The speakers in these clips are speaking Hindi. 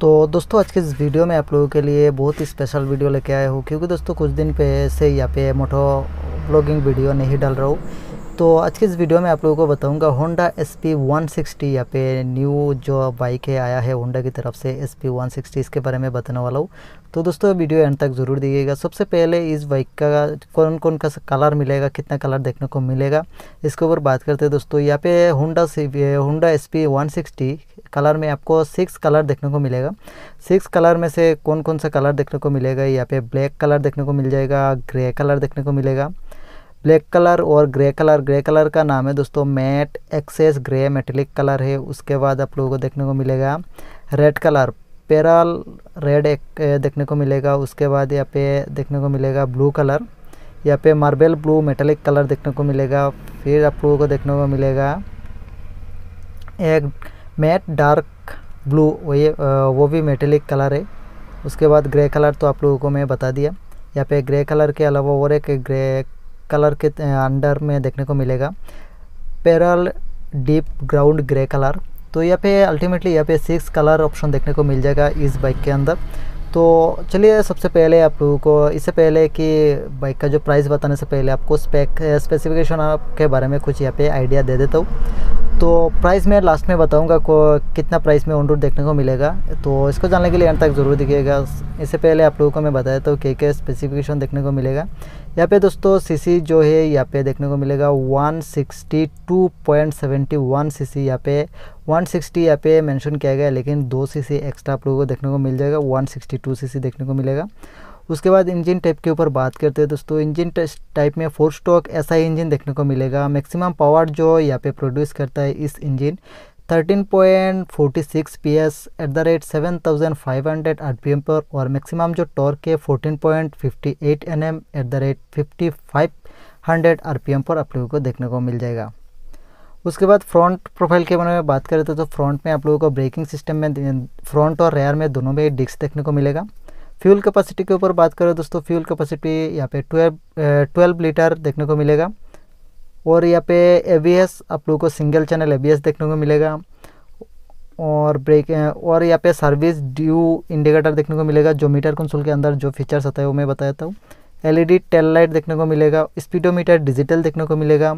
तो दोस्तों आज के इस वीडियो में आप लोगों के लिए बहुत ही स्पेशल वीडियो लेके आया हूँ क्योंकि दोस्तों कुछ दिन पे से यहाँ पे मोटो ब्लॉगिंग वीडियो नहीं डाल रहा हूँ तो आज के इस वीडियो में आप लोगों को बताऊंगा होंडा एस पी वन सिक्सटी यहाँ पे न्यू जो बाइक है आया है होंडा की तरफ से एस पी वन सिक्सटी इसके बारे में बताने वाला हूँ तो दोस्तों वीडियो एंड तक ज़रूर देखिएगा सबसे पहले इस बाइक का कौन कौन का कलर मिलेगा कितना कलर देखने को मिलेगा इसके ऊपर बात करते हैं दोस्तों यहाँ पे Honda C Honda S P one sixty colour में आपको सिक्स कलर देखने को मिलेगा सिक्स कलर में से कौन कौन सा कलर देखने को मिलेगा यहाँ पे ब्लैक कलर देखने को मिल जाएगा ग्रे कलर देखने को मिलेगा ब्लैक कलर और ग्रे कलर ग्रे कलर का नाम है दोस्तों matte axis grey metallic colour है उसके बाद आप लोगों को देखने को मिलेगा रेड कलर पेरल रेड एक देखने को मिलेगा उसके बाद यहाँ पे देखने को मिलेगा ब्लू कलर यहाँ पे मार्बल ब्लू मेटेलिक कलर देखने को मिलेगा फिर आप लोगों को देखने को मिलेगा एक मैट डार्क ब्लू वही वो भी मेटेलिक कलर है उसके बाद ग्रे कलर तो आप लोगों को मैं बता दिया यहाँ पे ग्रे कलर के अलावा और एक ग्रे कलर के अंडर में देखने को मिलेगा पेरल डीप ग्राउंड ग्रे कलर तो यहाँ पे अल्टीमेटली यहाँ पे सिक्स कलर ऑप्शन देखने को मिल जाएगा इस बाइक के अंदर तो चलिए सबसे पहले आप लोगों को इससे पहले कि बाइक का जो प्राइस बताने से पहले आपको स्पेक स्पेसिफिकेशन आपके बारे में कुछ यहाँ पे आइडिया दे देता हूँ तो प्राइस मैं लास्ट में बताऊंगा को कितना प्राइस में ऑन रोड देखने को मिलेगा तो इसको जानने के लिए अंत तक ज़रूर दिखेगा इससे पहले आप लोगों को मैं बताया तो के के स्पेसिफिकेशन देखने को मिलेगा यहाँ पे दोस्तों सीसी जो है यहाँ पे देखने को मिलेगा 162.71 सीसी यहाँ पे 160 यहाँ पे मैंशन किया गया लेकिन दो सी एक्स्ट्रा आप लोगों को देखने को मिल जाएगा वन सिक्सटी देखने को मिलेगा उसके बाद इंजन टाइप के ऊपर बात करते हैं दोस्तों इंजन टाइप में फोर स्टॉक ऐसा ही इंजन देखने को मिलेगा मैक्सिमम पावर जो यहाँ पे प्रोड्यूस करता है इस engine 13.46 PS at the rate seven thousand पर और मैक्सिमम जो टॉर्क है 14.58 point at the rate fifty RPM पर आप लोगों को देखने को मिल जाएगा उसके बाद फ्रंट प्रोफाइल के बारे में बात करें तो फ्रंट तो में आप लोगों को ब्रेकिंग सिस्टम में फ्रंट और रेयर में दोनों में डिस्क देखने को मिलेगा फ्यूल कैपेसिटी के ऊपर बात करें दोस्तों फ्यूल कैपेसिटी यहाँ पे ट्वेल्व ट्वेल्व लीटर देखने को मिलेगा और यहाँ पे एबीएस आप लोगों को सिंगल चैनल एबीएस देखने को मिलेगा और ब्रेक और यहाँ पे सर्विस ड्यू इंडिकेटर देखने को मिलेगा जो मीटर कंसोल के अंदर जो फीचर्स आता है वो मैं बताता हूँ एलईडी टेल लाइट देखने को मिलेगा स्पीडोमीटर डिजिटल देखने को मिलेगा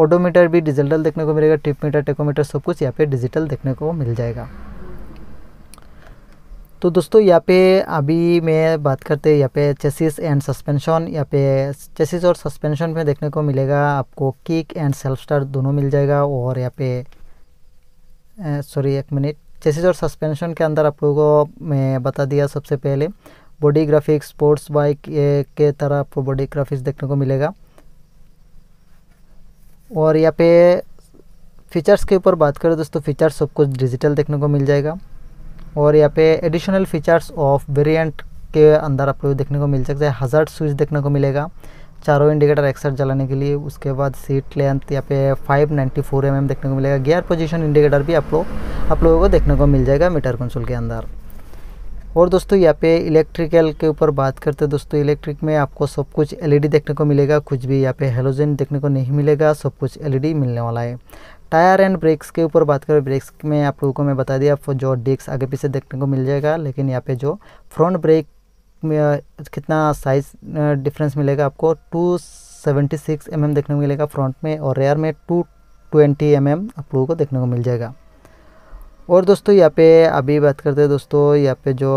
ऑडोमीटर भी डिजिटल देखने को मिलेगा ट्रिप मीटर टेकोमीटर सब कुछ यहाँ पे डिजिटल देखने को मिल जाएगा तो दोस्तों यहाँ पे अभी मैं बात करते हैं यहाँ पे चेसिस एंड सस्पेंशन यहाँ पे चेसिस और सस्पेंशन में देखने को मिलेगा आपको किक एंड सेल्फ स्टार दोनों मिल जाएगा और यहाँ पे सॉरी एक मिनट चेसिस और सस्पेंशन के अंदर आप लोगों को मैं बता दिया सबसे पहले बॉडी ग्राफिक्स स्पोर्ट्स बाइक के तरह आपको बॉडी ग्राफिक्स देखने को मिलेगा और यहाँ पे फीचर्स के ऊपर बात करें दोस्तों फीचर्स सब कुछ डिजिटल देखने को मिल जाएगा और यहाँ पे एडिशनल फीचर्स ऑफ वेरिएंट के अंदर आपको देखने को मिल सकता है हज़ार स्विच देखने को मिलेगा चारों इंडिकेटर एक्सर जलाने के लिए उसके बाद सीट लेंथ यहाँ पे 594 नाइन्टी mm देखने को मिलेगा गियर पोजीशन इंडिकेटर भी आप लोग आप लोगों को देखने को मिल जाएगा मीटर कंसोल के अंदर और दोस्तों यहाँ पे इलेक्ट्रिकल के ऊपर बात करते हैं दोस्तों इलेक्ट्रिक में आपको सब कुछ एलईडी देखने को मिलेगा कुछ भी यहाँ पे हेलोजन देखने को नहीं मिलेगा सब कुछ एलईडी मिलने वाला है टायर एंड ब्रेक्स के ऊपर बात करें ब्रेक्स में आप लोगों को मैं बता दिया आपको जो डिस्क आगे पीछे देखने को मिल जाएगा लेकिन यहाँ पे जो फ्रंट ब्रेक में कितना साइज डिफरेंस मिलेगा आपको two seventy six M M देखने को मिलेगा फ्रंट में और रेयर में टू ट्वेंटी एम एम आप लोगों को देखने को मिल जाएगा और दोस्तों यहाँ पे अभी बात करते हैं दोस्तों यहाँ पे जो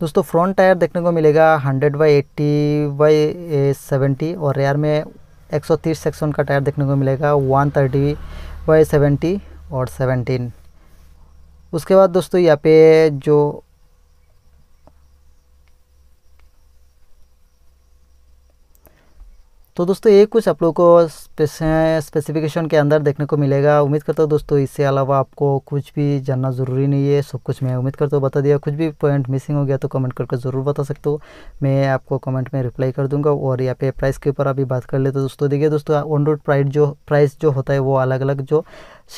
दोस्तों फ्रंट टायर देखने को मिलेगा 100 बाई 80 बाई 70 और रेयर में 130 सेक्शन का टायर देखने को मिलेगा 130 बाई सेवेंटी और 17 उसके बाद दोस्तों यहाँ पे जो तो दोस्तों ये कुछ आप लोग को स्पेसिफिकेशन के अंदर देखने को मिलेगा उम्मीद करता हूँ दोस्तों इससे अलावा आपको कुछ भी जानना ज़रूरी नहीं है सब कुछ मैं उम्मीद करता हूँ बता दिया कुछ भी पॉइंट मिसिंग हो गया तो कमेंट करके ज़रूर बता सकते हो मैं आपको कमेंट में रिप्लाई कर दूंगा और यहाँ पे प्राइस के ऊपर अभी बात कर लेते दोस्तों देखिए दोस्तों ऑन रोड प्राइस जो प्राइस जो होता है वो अलग अलग जो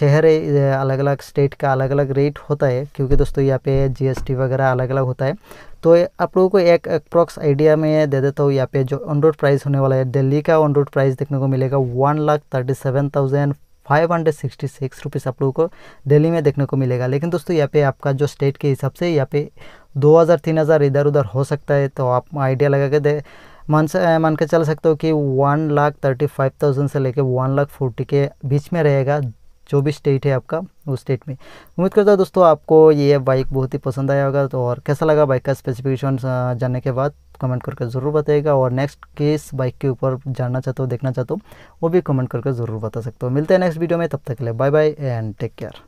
शहर है अलग अलग स्टेट का अलग अलग रेट होता है क्योंकि दोस्तों यहाँ पे जीएसटी वगैरह अलग अलग होता है तो आप लोगों को एक अप्रॉक्स आइडिया मैं दे देता हूँ यहाँ पे जो ऑन रोड प्राइस होने वाला है दिल्ली का ऑन रोड प्राइस देखने को मिलेगा one lakh thirty seven thousand five hundred sixty six rupees आप लोगों को दिल्ली में देखने को मिलेगा लेकिन दोस्तों यहाँ पे आपका जो स्टेट के हिसाब से यहाँ पे दो हज़ार तीन हज़ार इधर उधर हो सकता है तो आप आइडिया लगा के दे मान से मान के चल सकते हो कि one lakh thirty five thousand से लेके वन लाख फोर्टी के बीच में रहेगा जो भी स्टेट है आपका उस स्टेट में उम्मीद करता हूँ दोस्तों आपको ये बाइक बहुत ही पसंद आया होगा तो और कैसा लगा बाइक का स्पेसिफिकेशन जानने के बाद कमेंट करके ज़रूर बताएगा और नेक्स्ट किस बाइक के ऊपर जानना चाहते हो देखना चाहते हो वो भी कमेंट करके ज़रूर बता सकते हो मिलते हैं नेक्स्ट वीडियो में तब तक के लिए bye bye and take care